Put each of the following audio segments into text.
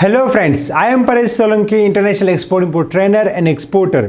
hello friends I am Paresh Solanki international export import trainer and exporter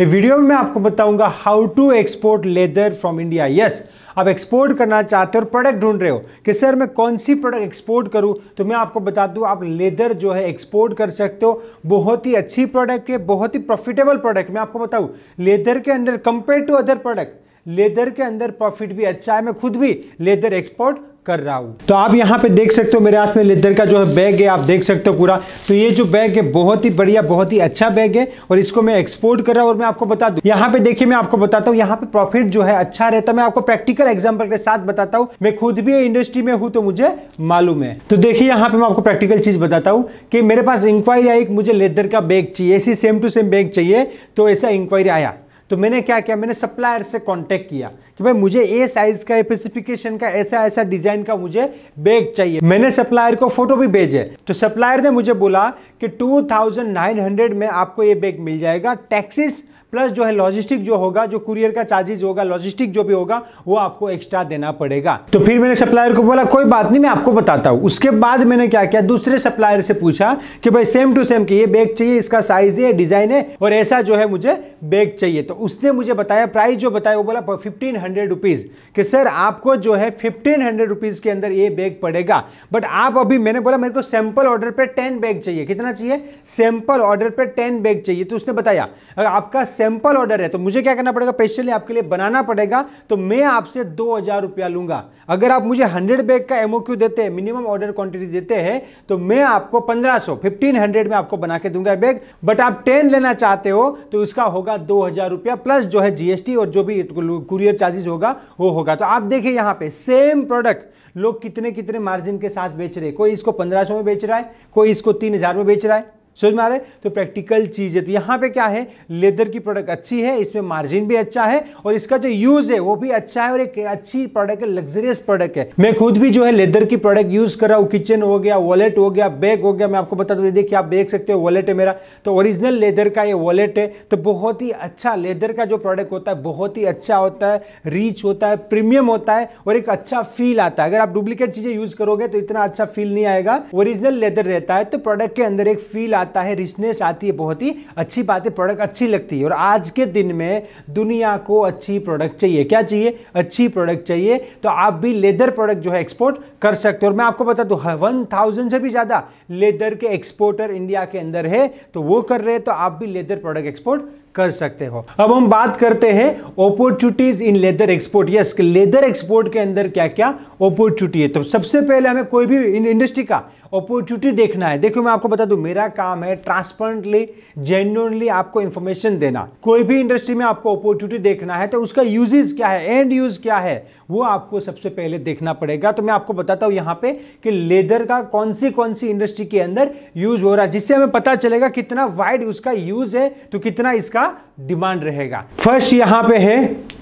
ये video में मैं आपको बताऊंगा how to export leather from India yes आप एक्सपोर्ट करना चाहते हो और प्रोडक्ट ढूंढ रहे हो कि सर मैं कौन सी प्रोडक्ट एक्सपोर्ट करूं तो मैं आपको बता दूं आप लेदर जो है एक्सपोर्ट कर सकते हो बहुत ही अच्छी प्रोडक्ट है बहुत ही प्रॉफिटेबल प्रोडक्ट मैं आपको बताऊँ लेदर के अंदर compare to other product leather के अंदर प्रॉफिट भी अच्छा है मैं खुद भी लेदर एक्सपोर्ट कर रहा हूँ तो आप यहाँ पे देख सकते हो मेरे हाथ में लेदर का जो है बैग है आप देख सकते हो पूरा तो ये जो बैग है बहुत ही बढ़िया बहुत ही अच्छा बैग है और इसको मैं एक्सपोर्ट कर रहा हूँ और मैं आपको बता दूँ यहाँ पे देखिए मैं आपको बताता हूँ यहाँ पे प्रॉफिट जो है अच्छा रहता है मैं आपको प्रैक्टिकल एग्जाम्पल के साथ बताता हूँ मैं खुद भी इंडस्ट्री में हूँ तो मुझे मालूम है तो देखिए यहाँ पे मैं आपको प्रैक्टिकल चीज बताता हूँ कि मेरे पास इंक्वायरी आई मुझे लेदर का बैग चाहिए ऐसी सेम टू सेम बैग चाहिए तो ऐसा इंक्वायरी आया तो मैंने क्या किया मैंने सप्लायर से कांटेक्ट किया कि भाई मुझे ए साइज का स्पेसिफिकेशन का ऐसा ऐसा डिजाइन का मुझे बैग चाहिए मैंने सप्लायर को फोटो भी भेजे तो सप्लायर ने मुझे बोला कि 2900 में आपको ये बैग मिल जाएगा टैक्सीस प्लस जो है लॉजिस्टिक जो होगा जो कुरियर का चार्जेस होगा लॉजिस्टिक जो भी होगा वो आपको एक्स्ट्रा देना पड़ेगा तो फिर मैंने सप्लायर को बोला कोई बात नहीं मैं आपको बताता हूँ उसके बाद मैंने क्या किया दूसरे सप्लायर से पूछा कि भाई सेम टू सेम कि ये बैग चाहिए इसका साइज है डिजाइन है और ऐसा जो है मुझे बैग चाहिए तो उसने मुझे बताया प्राइस जो बताया वो बोला फिफ्टीन हंड्रेड रुपीज़ कि सर आपको जो है फिफ्टीन हंड्रेड रुपीज़ के अंदर ये बैग पड़ेगा बट आप अभी मैंने बोला मेरे को सैंपल ऑर्डर पे टेन बैग चाहिए कितना चाहिए सैंपल ऑर्डर पे टेन बैग चाहिए तो उसने बताया अगर आपका सैंपल ऑर्डर है तो मुझे क्या करना पड़ेगा स्पेशली आपके लिए बनाना पड़ेगा तो मैं आपसे दो रुपया लूँगा अगर आप मुझे हंड्रेड बैग का एमओ देते हैं मिनिमम ऑर्डर क्वान्टिटी देते हैं तो मैं आपको पंद्रह सौ में आपको बना के दूंगा बैग बट आप टेन लेना चाहते हो तो उसका होगा होगा दो हज़ार रुपया प्लस जो है जीएसटी और जो भी कुरियर चार्जेस होगा वो होगा तो आप देखिए यहां पे सेम प्रोडक्ट लोग कितने कितने मार्जिन के साथ बेच रहे कोई इसको पंद्रह में बेच रहा है कोई इसको तीन में बेच रहा है समझ में आ रहा है तो प्रैक्टिकल चीज़ है तो यहाँ पे क्या है लेदर की प्रोडक्ट अच्छी है इसमें मार्जिन भी अच्छा है और इसका जो यूज़ है वो भी अच्छा है और एक अच्छी प्रोडक्ट है लग्जरियस प्रोडक्ट है मैं खुद भी जो है लेदर की प्रोडक्ट यूज़ कर रहा हूँ किचन हो गया वॉलेट हो गया बैग हो गया मैं आपको बता दूँ देखिए आप देख सकते हो वॉलेट है मेरा तो ओरिजिनल लेदर का ये वॉलेट है तो बहुत ही अच्छा लेदर का जो प्रोडक्ट होता है बहुत ही अच्छा होता है रीच होता है प्रीमियम होता है और एक अच्छा फील आता है अगर आप डुप्लीकेट चीज़ें यूज़ करोगे तो इतना अच्छा फील नहीं आएगा ओरिजिनल लेदर रहता है तो प्रोडक्ट के अंदर एक फील आता है रिचनेस आती है बहुत ही अच्छी बात है प्रोडक्ट अच्छी लगती है और आज के दिन में दुनिया को अच्छी प्रोडक्ट चाहिए क्या चाहिए अच्छी प्रोडक्ट चाहिए तो आप भी लेदर प्रोडक्ट जो है एक्सपोर्ट कर सकते हो और मैं आपको बता दू वन थाउजेंड से भी ज़्यादा लेदर के एक्सपोर्टर इंडिया के अंदर है तो वो कर रहे हैं तो आप भी लेदर प्रोडक्ट एक्सपोर्ट कर सकते हो अब हम बात करते हैं opportunities in leather export yes leather export के अंदर क्या क्या अपॉर्चुनिटी है तो सबसे पहले हमें कोई भी इंडस्ट्री का अपॉर्चुनिटी देखना है देखो मैं आपको बता दूं मेरा काम है ट्रांसपेरेंटली जेन्यूनली आपको इंफॉर्मेशन देना कोई भी इंडस्ट्री में आपको अपॉर्चुनिटी देखना है तो उसका यूजेज क्या है एंड यूज क्या है वो आपको सबसे पहले देखना पड़ेगा तो मैं आपको बताता हूँ यहाँ पे कि लेदर का कौन सी कौन सी इंडस्ट्री के अंदर यूज हो रहा है जिससे हमें पता चलेगा कितना वाइड उसका यूज है तो कितना इसका हमारा डिमांड रहेगा फर्स्ट यहां पे है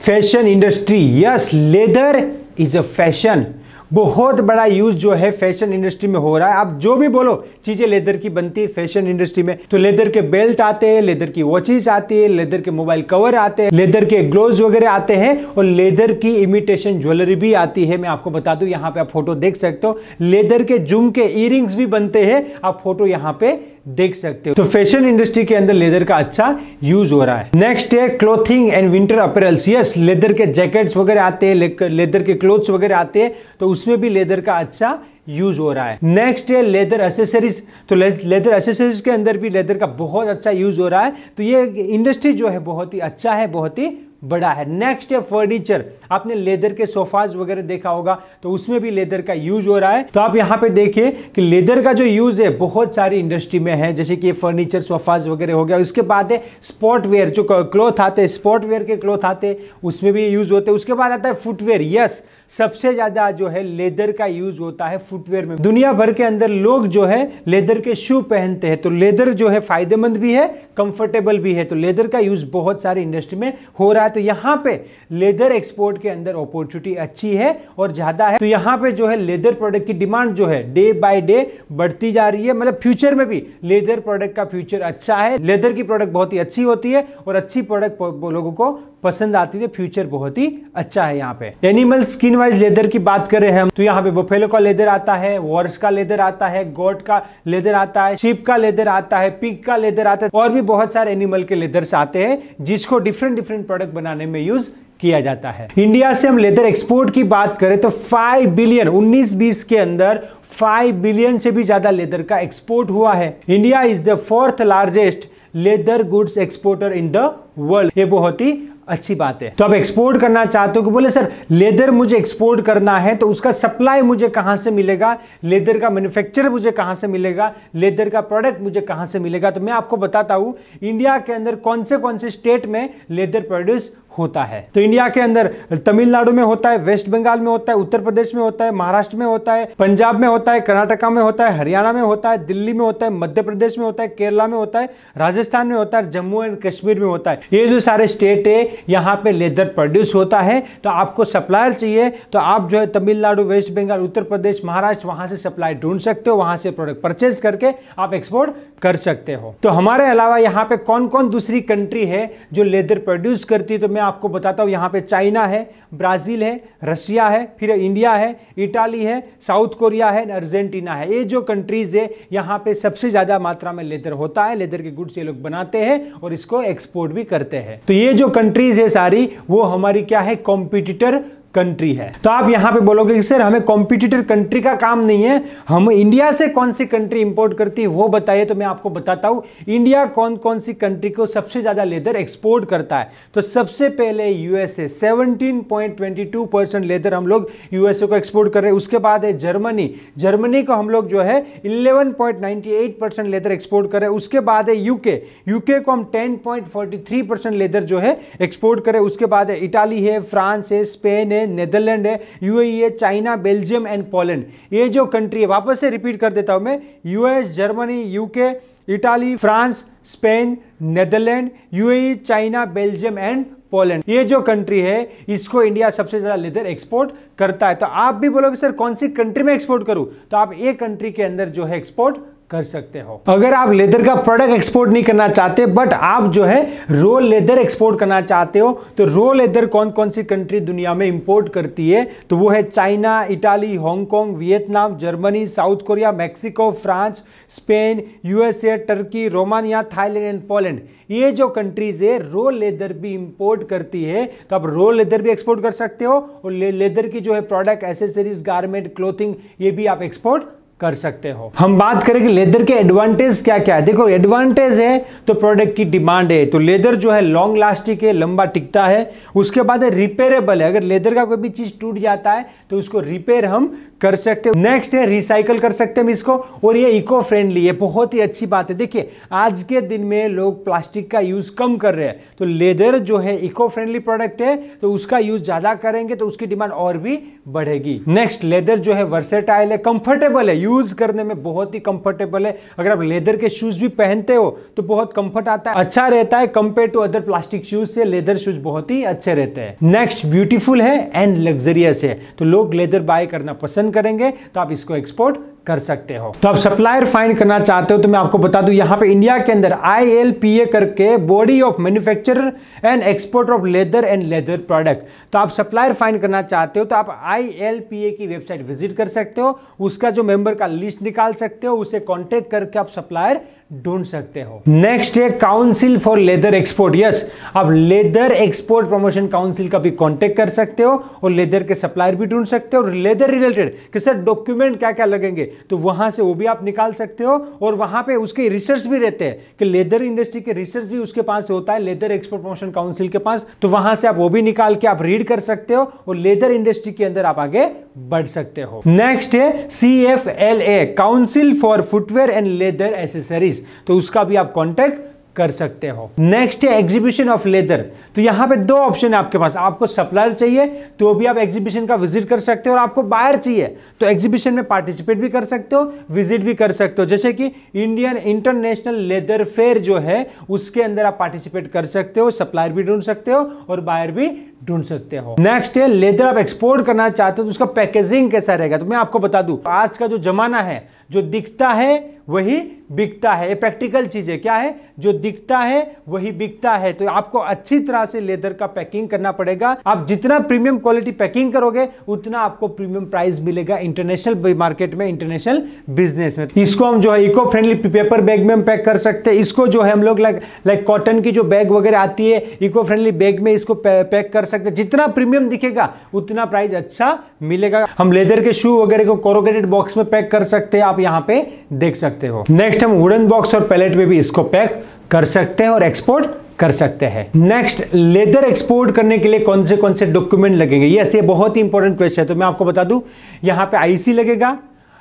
fashion industry yes leather is a fashion बहुत बड़ा यूज जो है फैशन इंडस्ट्री में हो रहा है आप जो भी बोलो चीजें लेदर की बनती है फैशन इंडस्ट्री में तो लेदर के बेल्ट आते हैं लेदर की वॉचेज आती है लेदर के मोबाइल कवर आते हैं लेदर के ग्लोव वगैरह आते हैं और लेदर की इमिटेशन ज्वेलरी भी आती है मैं आपको बता दू यहाँ पे आप फोटो देख सकते हो लेदर के जुम के इयर भी बनते हैं आप फोटो यहाँ पे देख सकते हो तो फैशन इंडस्ट्री के अंदर लेदर का अच्छा यूज हो रहा है नेक्स्ट है clothing and winter apparels yes leather के जैकेट्स वगैरह आते हैं लेदर के क्लोथ्स वगैरह आते हैं तो उसमें भी लेदर का अच्छा यूज हो रहा है नेक्स्ट है लेदर एसेसरीज तो लेदर एसेसरीज के अंदर भी लेदर का बहुत अच्छा यूज हो रहा है तो ये इंडस्ट्री जो है बहुत ही अच्छा है बहुत ही बड़ा है नेक्स्ट है फर्नीचर आपने लेदर के सोफाज वगैरह देखा होगा तो उसमें भी लेदर का यूज हो रहा है तो आप यहाँ पे देखिए कि लेदर का जो यूज है बहुत सारी इंडस्ट्री में है जैसे कि फर्नीचर सोफाज वगैरह हो गया उसके बाद है स्पॉटवेयर जो क्लोथ आते हैं स्पॉटवेयर के क्लोथ आते हैं उसमें भी यूज होते हैं उसके बाद आता है फुटवेयर यस yes, सबसे ज़्यादा जो है लेदर का यूज़ होता है फुटवेयर में दुनिया भर के अंदर लोग जो है लेदर के शू पहनते हैं तो लेदर जो है फ़ायदेमंद भी है कंफर्टेबल भी है तो लेदर का यूज़ बहुत सारे इंडस्ट्री में हो रहा है तो यहाँ पे लेदर एक्सपोर्ट के अंदर अपॉर्चुनिटी अच्छी है और ज़्यादा है तो यहाँ पे जो है लेदर प्रोडक्ट की डिमांड जो है डे बाय डे बढ़ती जा रही है मतलब फ्यूचर में भी लेदर प्रोडक्ट का फ्यूचर अच्छा है लेदर की प्रोडक्ट बहुत ही अच्छी होती है और अच्छी प्रोडक्ट लोगों को पसंद आती है फ्यूचर बहुत ही अच्छा है यहाँ पे एनिमल स्किन वाइज लेदर की बात करें हम तो यहाँ पे बफेलो का लेदर आता है वॉर्स का लेदर आता है गोट का लेदर आता है शिप का लेदर आता है पिक का लेदर आता है और भी बहुत सारे एनिमल के लेदर्स आते हैं जिसको डिफरेंट डिफरेंट प्रोडक्ट बनाने में यूज किया जाता है इंडिया से हम लेदर एक्सपोर्ट की बात करें तो 5 बिलियन 19-20 के अंदर 5 बिलियन से भी ज्यादा लेदर का एक्सपोर्ट हुआ है India is the fourth largest leather goods exporter in the world ये बहुत ही अच्छी बात है तो आप एक्सपोर्ट करना चाहते हो कि बोले सर लेदर मुझे एक्सपोर्ट करना है तो उसका सप्लाई मुझे कहां से मिलेगा लेदर का मैन्युफैक्चर मुझे कहां से मिलेगा लेदर का प्रोडक्ट मुझे कहां से मिलेगा तो मैं आपको बताता हूं इंडिया के अंदर कौन से कौन से स्टेट में लेदर प्रोड्यूस होता है तो इंडिया के अंदर तमिलनाडु में होता है वेस्ट बंगाल में होता है उत्तर प्रदेश में होता है महाराष्ट्र में होता है पंजाब में होता है कर्नाटका में होता है हरियाणा में होता है दिल्ली में होता है मध्य प्रदेश में होता है केरला में होता है राजस्थान में होता है जम्मू एंड कश्मीर में होता है ये जो सारे स्टेट है यहाँ पे लेदर प्रोड्यूस होता है तो आपको सप्लायर चाहिए तो आप जो है तमिलनाडु वेस्ट बंगाल उत्तर प्रदेश महाराष्ट्र वहां से सप्लाई ढूंढ सकते हो वहां से प्रोडक्ट परचेज करके आप एक्सपोर्ट कर सकते हो तो हमारे अलावा यहाँ पे कौन कौन दूसरी कंट्री है जो लेदर प्रोड्यूस करती है तो मैं आपको बताता हूँ यहाँ पे चाइना है ब्राज़ील है रशिया है फिर इंडिया है इटाली है साउथ कोरिया है अर्जेंटीना है ये जो कंट्रीज़ है यहाँ पे सबसे ज़्यादा मात्रा में लेदर होता है लेदर के गुड्स ये लोग बनाते हैं और इसको एक्सपोर्ट भी करते हैं तो ये जो कंट्रीज़ है सारी वो हमारी क्या है कॉम्पिटिटर कंट्री है तो आप यहां पे बोलोगे कि सर हमें कॉम्पिटिटर कंट्री का काम नहीं है हम इंडिया से कौन सी कंट्री इंपोर्ट करती है वो बताइए तो मैं आपको बताता हूं इंडिया कौन कौन सी कंट्री को सबसे ज़्यादा लेदर एक्सपोर्ट करता है तो सबसे पहले यूएसए 17.22 परसेंट लेदर हम लोग यूएसए को एक्सपोर्ट कर रहे हैं उसके बाद है जर्मनी जर्मनी को हम लोग जो है इलेवन परसेंट लेदर एक्सपोर्ट कर रहे हैं उसके बाद है यूके यूके को हम टेन परसेंट लेदर जो है एक्सपोर्ट करें उसके बाद है इटाली है फ्रांस है स्पेन है है नेदरलैंड है यूएई e है चाइना बेल्जियम एंड पोलैंड ये जो कंट्री है वापस से रिपीट कर देता हूँ मैं US Germany UK Italy France Spain Netherland UAE China Belgium and Poland ये जो कंट्री है इसको इंडिया सबसे ज़्यादा लेदर एक्सपोर्ट करता है तो आप भी बोलोगे सर कौन सी कंट्री में एक्सपोर्ट करूँ तो आप एक कंट्री के अंदर जो है एक्सपोर्ट कर सकते हो अगर आप लेदर का प्रोडक्ट एक्सपोर्ट नहीं करना चाहते बट आप जो है रो लेदर एक्सपोर्ट करना चाहते हो तो रो लेदर कौन कौन सी कंट्री दुनिया में इंपोर्ट करती है तो वो है China Italy Hong Kong Vietnam Germany South Korea Mexico France Spain USA Turkey Romania Thailand and Poland ये जो कंट्रीज है रो लेदर भी इंपोर्ट करती है तो आप रो लेदर भी एक्सपोर्ट कर सकते हो और लेदर की जो है प्रोडक्ट एसेसरीज गारमेंट क्लोथिंग ये भी आप एक्सपोर्ट कर सकते हो हम बात करेंगे लेदर के एडवांटेज क्या क्या है देखो एडवांटेज है तो प्रोडक्ट की डिमांड है तो लेदर जो है लॉन्ग लास्टिक है लंबा टिकता है उसके बाद है रिपेयरेबल है अगर लेदर का कोई भी चीज़ टूट जाता है तो उसको रिपेयर हम कर सकते हैं नेक्स्ट है रिसाइकल कर सकते हैं हम इसको और ये इको फ्रेंडली है बहुत ही अच्छी बात है देखिए आज के दिन में लोग प्लास्टिक का यूज़ कम कर रहे हैं तो लेदर जो है इको फ्रेंडली प्रोडक्ट है तो उसका यूज़ ज़्यादा करेंगे तो उसकी डिमांड और भी बढ़ेगी नेक्स्ट लेदर जो है वर्सेटाइल है कंफर्टेबल है यूज करने में बहुत ही कंफर्टेबल है अगर आप लेदर के शूज भी पहनते हो तो बहुत कंफर्ट आता है अच्छा रहता है compare to other plastic shoes से लेदर शूज बहुत ही अच्छे रहते हैं नेक्स्ट ब्यूटीफुल है एंड लग्जरियस है तो लोग लेदर बाय करना पसंद करेंगे तो आप इसको एक्सपोर्ट कर सकते हो तो आप सप्लायर फाइंड करना चाहते हो तो मैं आपको बता दूं यहाँ पे इंडिया के अंदर आई करके body of manufacture and export of leather and leather product तो आप सप्लायर फाइंड करना चाहते हो तो आप आई की वेबसाइट विजिट कर सकते हो उसका जो मेंबर का लिस्ट निकाल सकते हो उसे कॉन्टेक्ट करके आप सप्लायर ढूंढ सकते हो नेक्स्ट है council for leather export yes आप लेदर एक्सपोर्ट प्रमोशन काउंसिल का भी कांटेक्ट कर सकते हो और लेदर के सप्लायर भी ढूंढ सकते हो और लेदर रिलेटेड कि सर डॉक्यूमेंट क्या क्या लगेंगे तो वहां से वो भी आप निकाल सकते हो और वहां पे उसके रिसर्च भी रहते हैं कि लेदर इंडस्ट्री के रिसर्च भी उसके पास होता है लेदर एक्सपोर्ट प्रमोशन काउंसिल के पास तो वहां से आप वो भी निकाल के आप रीड कर सकते हो और लेदर इंडस्ट्री के अंदर आप आगे बढ़ सकते हो नेक्स्ट है C F L A council for footwear and leather accessories तो उसका भी आप कॉन्टैक्ट कर सकते हो नेक्स्ट है एग्जीबिशन ऑफ लेदर तो यहाँ पे दो ऑप्शन है आपके पास आपको सप्लायर चाहिए तो भी आप एग्जीबिशन का विजिट कर सकते हो और आपको बायर चाहिए तो एग्जीबिशन में पार्टिसिपेट भी कर सकते हो विजिट भी कर सकते हो जैसे कि इंडियन इंटरनेशनल लेदर फेयर जो है उसके अंदर आप पार्टिसिपेट कर सकते हो सप्लायर भी ढूंढ सकते हो और बायर भी ढूंढ सकते हो नेक्स्ट है लेदर आप एक्सपोर्ट करना चाहते हो तो उसका पैकेजिंग कैसा रहेगा तो मैं आपको बता दू आज का जो जमाना है जो दिखता है वही बिकता है ये प्रैक्टिकल चीज़ है क्या है जो दिखता है वही बिकता है तो आपको अच्छी तरह से लेदर का पैकिंग करना पड़ेगा आप जितना प्रीमियम क्वालिटी पैकिंग करोगे उतना आपको प्रीमियम प्राइस मिलेगा इंटरनेशनल मार्केट में इंटरनेशनल बिजनेस में इसको हम जो है इको फ्रेंडली पेपर बैग में हम पैक कर सकते हैं इसको जो है हम लोग लाइक लाइक कॉटन की जो बैग वगैरह आती है इको फ्रेंडली बैग में इसको पैक कर सकते हैं जितना प्रीमियम दिखेगा उतना प्राइस अच्छा मिलेगा हम लेदर के शू वगैरह को कोरोगेटेड बॉक्स में पैक कर सकते हैं आप यहाँ पे देख सकते हो नेक्स्ट हम वुडन बॉक्स और पैलेट में भी इसको पैक कर सकते हैं और एक्सपोर्ट कर सकते हैं नेक्स्ट लेदर एक्सपोर्ट करने के लिए कौन से कौन से डॉक्यूमेंट लगेंगे यस ये बहुत ही इंपॉर्टेंट क्वेश्चन है तो मैं आपको बता दूं यहां पे आईसी लगेगा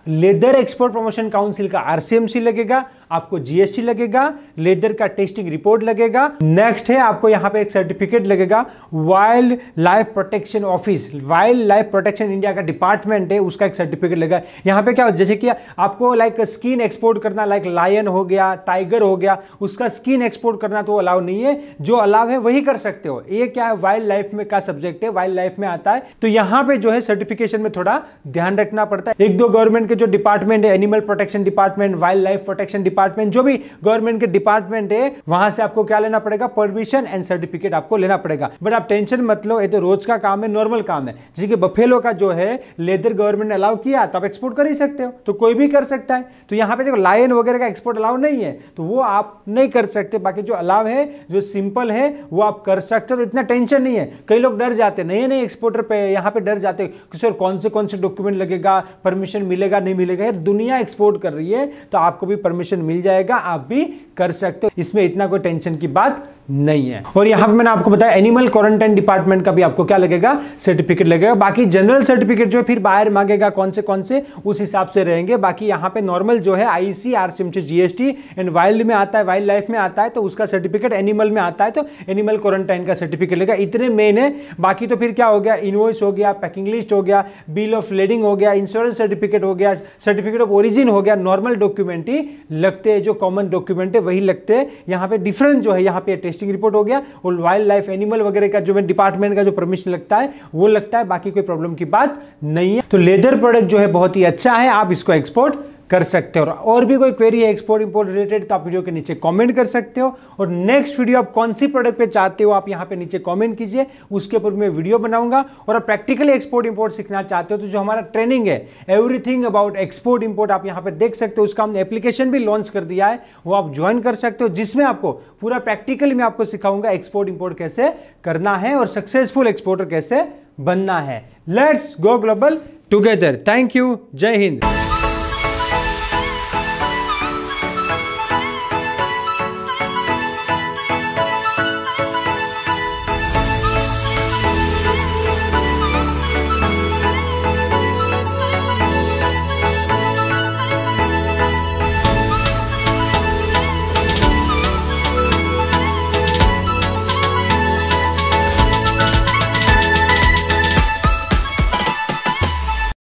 लेदर एक्सपोर्ट प्रमोशन काउंसिल का आरसीएमसी लगेगा आपको जीएसटी लगेगा लेदर का टेस्टिंग रिपोर्ट लगेगा नेक्स्ट है आपको यहाँ पे एक सर्टिफिकेट लगेगा wild life protection office wild life protection India का डिपार्टमेंट है उसका एक सर्टिफिकेट लगेगा यहाँ पे क्या हो जैसे कि आपको लाइक स्किन एक्सपोर्ट करना लाइक लायन हो गया टाइगर हो गया उसका स्किन एक्सपोर्ट करना तो अलाउ नहीं है जो अलाउ है वही कर सकते हो ये क्या है वाइल्ड लाइफ में का सब्जेक्ट है वाइल्ड लाइफ में आता है तो यहाँ पे जो है सर्टिफिकेशन में थोड़ा ध्यान रखना पड़ता है एक दो गवर्नमेंट के जो डिपार्टमेंट है animal protection department wild life protection department department जो भी गवर्नमेंट के डिपार्टमेंट है वहां से आपको क्या लेना पड़ेगा परमिशन एंड सर्टिफिकेट आपको लेना पड़ेगा बट आप टेंशन मत लो ये तो रोज का काम है नॉर्मल काम है जैसे बफेलो का जो है लेदर गवर्नमेंट ने अलाउ किया तो आप एक्सपोर्ट कर ही सकते हो तो कोई भी कर सकता है तो यहाँ पे देखो लायन वगैरह का एक्सपोर्ट अलाउ नहीं है तो वो आप नहीं कर सकते बाकी जो अलाव है जो सिंपल है वो आप कर सकते हो तो इतना टेंशन नहीं है कई लोग डर जाते नए नए एक्सपोर्टर पे यहाँ पे डर जाते कि सर कौन से कौन से डॉक्यूमेंट लगेगा परमिशन मिलेगा नहीं मिलेगा यार दुनिया एक्सपोर्ट कर रही है तो आपको भी परमिशन मिल जाएगा आप भी कर सकते हो इसमें इतना कोई टेंशन की बात नहीं है और यहां पे मैंने आपको बताया एनिमल क्वारंटाइन डिपार्टमेंट का भी आपको क्या लगेगा सर्टिफिकेट लगेगा बाकी जनरल सर्टिफिकेट जो है फिर बाहर मांगेगा कौन से कौन से उस हिसाब से रहेंगे बाकी यहां पे नॉर्मल जो है IC R C GST and wild में आता है वाइल्ड लाइफ में आता है तो उसका सर्टिफिकेट एनिमल में आता है तो एनिमल क्वारंटाइन का सर्टिफिकेट लगेगा इतने मेन है बाकी तो फिर क्या हो गया इन्वॉइस हो गया पैकिंग लिस्ट हो गया बिल ऑफ लेडिंग हो गया इंश्योरेंस सर्टिफिकेट हो गया सर्टिफिकेट ऑफ ओरिजिन हो गया नॉर्मल डॉक्यूमेंट ही लगते हैं जो कॉमन डॉक्यूमेंट है वही लगते हैं यहाँ पे डिफरेंस जो है यहाँ पे टेस्टिंग रिपोर्ट हो गया और वाइल्ड लाइफ एनिमल वगैरह का जो डिपार्टमेंट का जो परमिशन लगता है वो लगता है बाकी कोई प्रॉब्लम की बात नहीं है तो लेदर प्रोडक्ट जो है बहुत ही अच्छा है आप इसको एक्सपोर्ट कर सकते हो और भी कोई क्वेरी है एक्सपोर्ट इंपोर्ट रिलेटेड तो आप वीडियो के नीचे कमेंट कर सकते हो और नेक्स्ट वीडियो आप कौन सी प्रोडक्ट पे चाहते हो आप यहाँ पे नीचे कमेंट कीजिए उसके ऊपर मैं वीडियो बनाऊंगा और आप प्रैक्टिकली एक्सपोर्ट इंपोर्ट सीखना चाहते हो तो जो हमारा ट्रेनिंग है एवरीथिंग अबाउट एक्सपोर्ट इंपोर्ट आप यहाँ पर देख सकते हो उसका हमने एप्लीकेशन भी लॉन्च कर दिया है वो आप ज्वाइन कर सकते हो जिसमें आपको पूरा प्रैक्टिकली मैं आपको सिखाऊंगा एक्सपोर्ट इंपोर्ट कैसे करना है और सक्सेसफुल एक्सपोर्टर कैसे बनना है let's go global together thank you जय हिंद